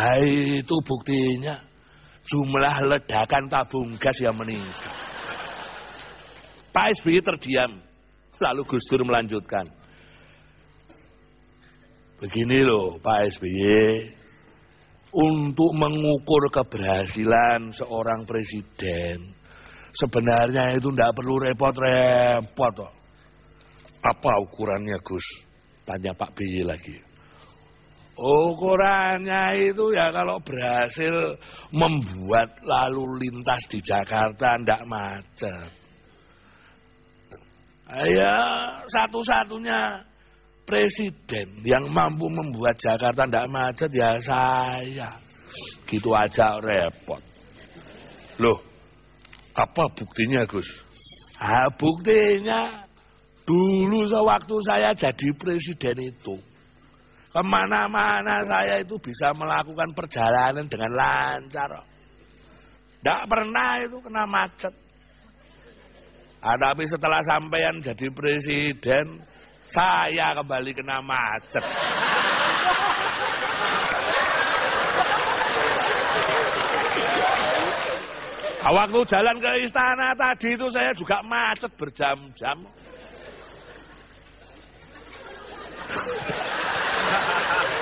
Hai itu buktinya jumlah ledakan tabung gas yang meningkat. Pak SBY terdiam, lalu Gus Dur melanjutkan. Begini loh Pak SBY, untuk mengukur keberhasilan seorang presiden, sebenarnya itu tidak perlu repot-repot. Apa ukurannya Gus? Tanya Pak BY lagi. Ukurannya itu ya kalau berhasil membuat lalu lintas di Jakarta tidak macet. Ya satu-satunya presiden yang mampu membuat Jakarta tidak macet ya saya. Gitu aja repot. Loh, apa buktinya Gus? Ah, buktinya dulu sewaktu saya jadi presiden itu Kemana-mana saya itu bisa melakukan perjalanan dengan lancar. Tidak pernah itu kena macet. Ah, tapi setelah sampean jadi presiden, saya kembali kena macet. Nah, waktu jalan ke istana tadi itu saya juga macet berjam-jam.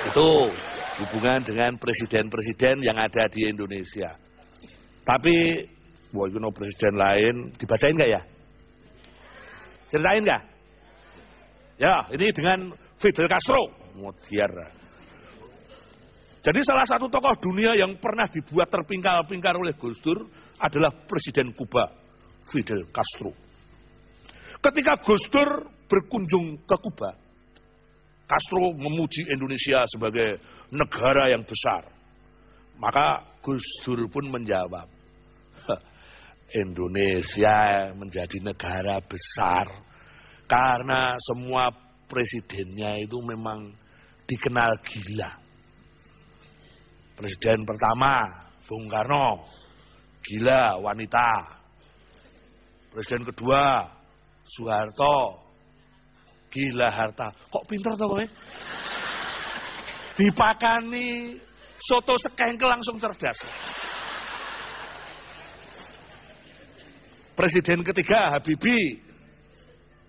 Itu hubungan dengan presiden-presiden yang ada di Indonesia. Tapi, wah itu no presiden lain, dibacain nggak ya? Ceritain nggak? Ya, ini dengan Fidel Castro. Mutiar. Jadi salah satu tokoh dunia yang pernah dibuat terpingkal-pingkal oleh Gus Dur adalah Presiden Kuba, Fidel Castro. Ketika Gus Dur berkunjung ke Kuba, Castro memuji Indonesia sebagai negara yang besar. Maka Gus Dur pun menjawab, Indonesia menjadi negara besar karena semua presidennya itu memang dikenal gila. Presiden pertama Bung Karno, gila wanita. Presiden kedua Soeharto, Gila harta. Kok pinter tau kowe? Dipakani soto sekengkel langsung cerdas. Presiden ketiga Habibi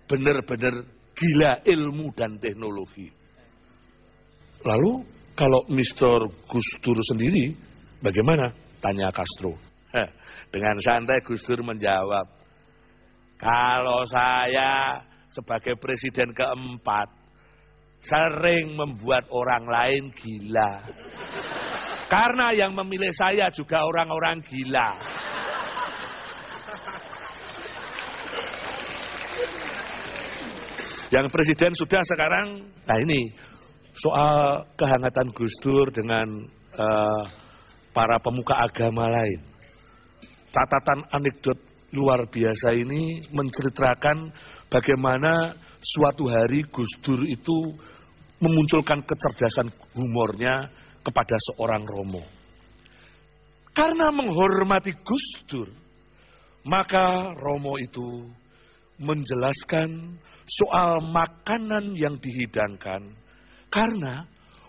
benar-benar gila ilmu dan teknologi. Lalu kalau Mr. Gustur sendiri bagaimana? Tanya Castro. dengan santai Gustur menjawab, kalau saya sebagai presiden keempat sering membuat orang lain gila. Karena yang memilih saya juga orang-orang gila. Yang presiden sudah sekarang, nah ini soal kehangatan Gus Dur dengan uh, para pemuka agama lain. Catatan anekdot luar biasa ini menceritakan bagaimana suatu hari Gus Dur itu memunculkan kecerdasan humornya kepada seorang Romo. Karena menghormati Gus Dur, maka Romo itu menjelaskan soal makanan yang dihidangkan. Karena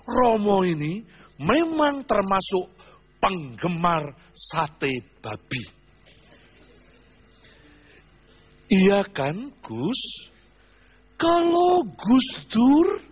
Romo ini memang termasuk penggemar sate babi. Iya kan, Gus? Kalau Gus Dur